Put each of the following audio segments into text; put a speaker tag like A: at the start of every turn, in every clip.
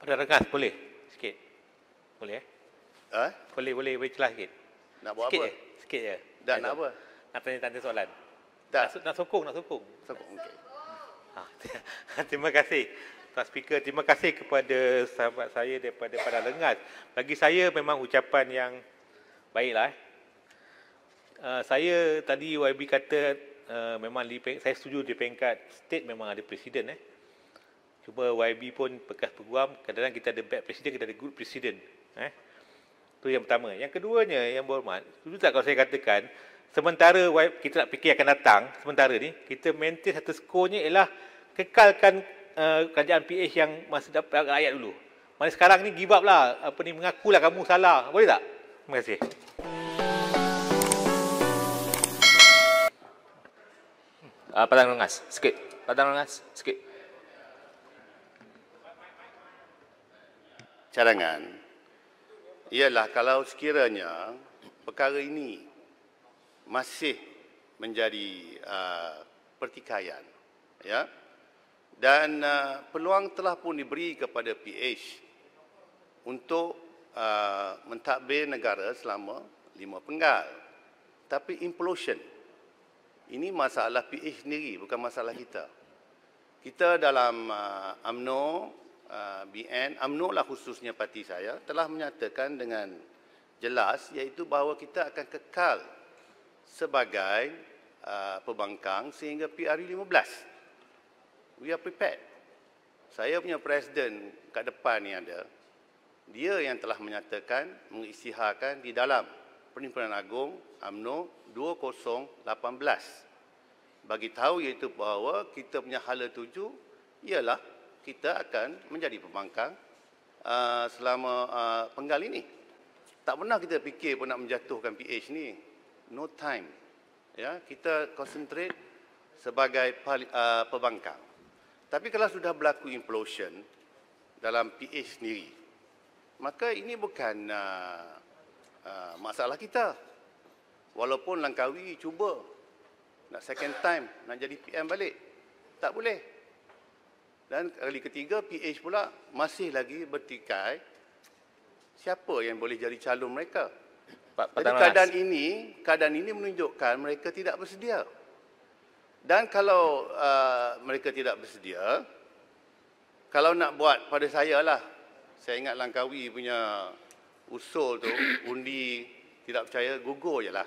A: Pada rengas boleh sikit. Boleh eh? Huh? Ha? Boleh boleh boleh celah sikit. Nak buat sikit apa? Je. Sikit je. Dah nak apa? Nak tanya tanya soalan. Tak. Nak, nak sokong, nak sokong. Sokong. Okay. Ha, ah, terima kasih. Tuan Speaker, terima kasih kepada sahabat saya daripada pada lengas. Bagi saya memang ucapan yang baiklah. Eh. Uh, saya tadi YB kata uh, memang saya setuju di peringkat state memang ada presiden eh. Cuma YB pun bekas peguam, kadang-kadang kita ada bad president, kita ada good president. Eh? Itu yang pertama. Yang keduanya, yang berhormat, itu tak kalau saya katakan, sementara kita nak fikir akan datang, sementara ni, kita maintain satu skornya ialah kekalkan uh, kerajaan PH yang masih dapat rakyat dulu. Mana sekarang ni give up lah, apa ni, mengakulah kamu salah. Boleh tak? Terima kasih. Uh, padang rengas, sikit. Padang rengas, sikit.
B: cadangan ialah kalau sekiranya perkara ini masih menjadi uh, pertikaian ya dan uh, peluang telah pun diberi kepada PH untuk uh, mentadbir negara selama lima penggal tapi implosion ini masalah PH sendiri bukan masalah kita kita dalam uh, AMNO Ah, BN UMNO lah khususnya parti saya telah menyatakan dengan jelas iaitu bahawa kita akan kekal sebagai uh, pembangkang sehingga PRU 15. We are prepared. Saya punya presiden kat depan ni ada. Dia yang telah menyatakan mengisytiharkan di dalam Perhimpunan agung UMNO 2018 bagi tahu iaitu bahawa kita punya hala tuju ialah kita akan menjadi pembangkang uh, selama uh, penggal ini. Tak pernah kita fikir pun nak menjatuhkan PH ni. No time. Ya, kita concentrate sebagai pali, uh, pembangkang. Tapi kalau sudah berlaku implosion dalam PH sendiri, maka ini bukan uh, uh, masalah kita. Walaupun Langkawi cuba nak second time nak jadi PM balik, tak boleh dan kali ketiga PH pula masih lagi bertikai siapa yang boleh jadi calon mereka. Pak, Pak jadi keadaan ini, keadaan ini menunjukkan mereka tidak bersedia. Dan kalau uh, mereka tidak bersedia, kalau nak buat pada saya lah, saya ingat Langkawi punya usul tu, undi tidak percaya, gugur je lah.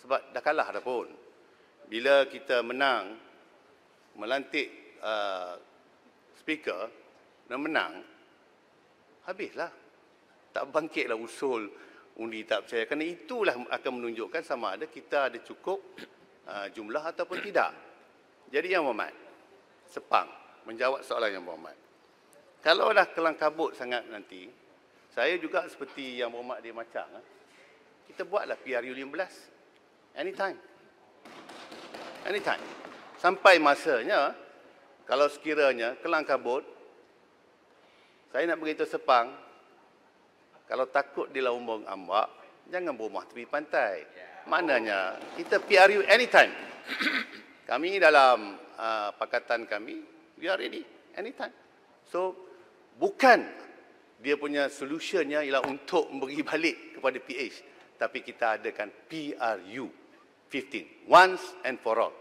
B: Sebab dah kalah dah pun. Bila kita menang, melantik uh, speaker dan menang, habislah. Tak bangkitlah usul undi tak percaya. Kerana itulah akan menunjukkan sama ada kita ada cukup ah, jumlah ataupun tidak. Jadi yang Muhammad, sepang menjawab soalan yang Muhammad. Kalau dah kelang kabut sangat nanti, saya juga seperti yang Muhammad dia macam, ah, kita buatlah PRU 15. Anytime. Anytime. Sampai masanya, kalau sekiranya kelangkabut saya nak pergi tu sepang kalau takut di laumbung ambak jangan berumah tepi pantai maknanya kita PRU anytime kami dalam uh, pakatan kami we are ready anytime so bukan dia punya solusinya ialah untuk memberi balik kepada PH tapi kita adakan PRU 15 once and for all